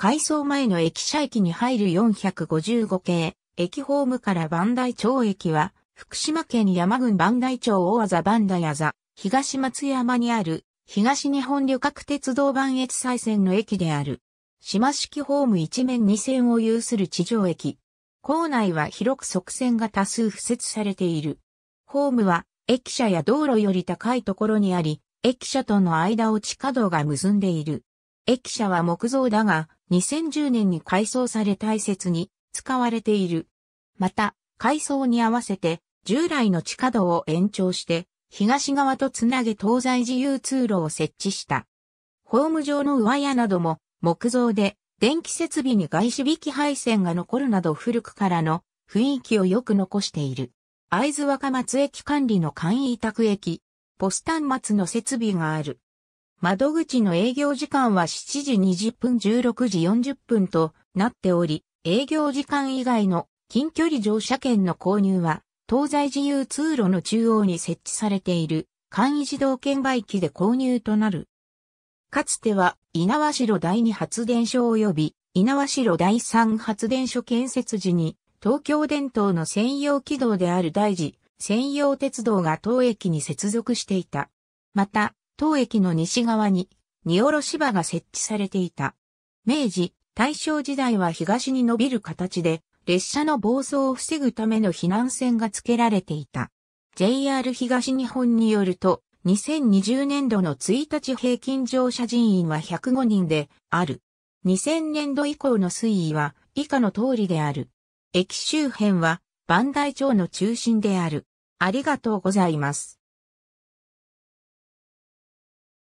改装前の駅舎駅に入る455系、駅ホームから万代町駅は、福島県山郡万代町大技万代あざ、東松山にある、東日本旅客鉄道磐越西線の駅である。島式ホーム一面二線を有する地上駅。構内は広く側線が多数付設されている。ホームは駅舎や道路より高いところにあり、駅舎との間を地下道が結んでいる。駅舎は木造だが、2010年に改装され大切に使われている。また、改装に合わせて従来の地下道を延長して東側とつなげ東西自由通路を設置した。ホーム上の上屋なども木造で電気設備に外資引き配線が残るなど古くからの雰囲気をよく残している。会津若松駅管理の簡易委託駅、ポスタン松の設備がある。窓口の営業時間は7時20分16時40分となっており、営業時間以外の近距離乗車券の購入は、東西自由通路の中央に設置されている簡易自動券売機で購入となる。かつては、稲城第二発電所及び稲城第三発電所建設時に、東京電灯の専用軌道である大寺、専用鉄道が当駅に接続していた。また、当駅の西側に、荷下ろし場が設置されていた。明治、大正時代は東に伸びる形で、列車の暴走を防ぐための避難線が付けられていた。JR 東日本によると、2020年度の1日平均乗車人員は105人である。2000年度以降の推移は以下の通りである。駅周辺は万代町の中心である。ありがとうございます。